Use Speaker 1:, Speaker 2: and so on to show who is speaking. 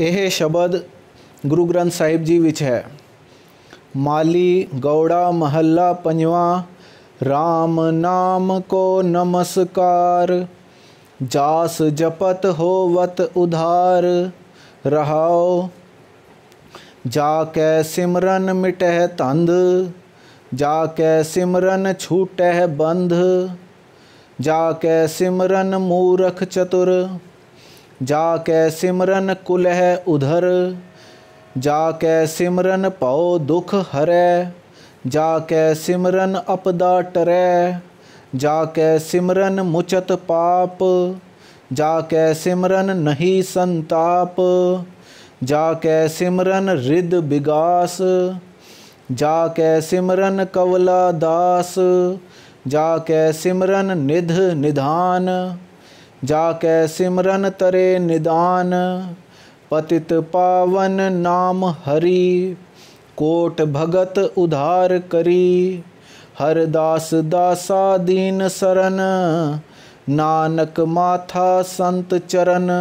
Speaker 1: यह शब्द गुरु ग्रंथ साहिब जी विच है माली गौड़ा महला पंजवा राम नाम को नमस्कार जास जपत होवत उधार रहाओ जा कै सिमरन मिटह तंद जा कै सिमरन छूटह बंध जा कै सिमरन मूरख चतुर जाके सिमरन कुल है उधर जाके सिमरन पाओ दुख हरे जाके सिमरन अपदा टरे जाके सिमरन मुचत पाप जाके सिमरन नहीं संताप जाके सिमरन रिद विगास जाके सिमरन कवला दास जाके सिमरन निध निधान जाके सिमरन तरे निदान पतित पावन नाम हरि कोट भगत उधार करी हर दास दासा दीन सरन नानक माथा संत चरण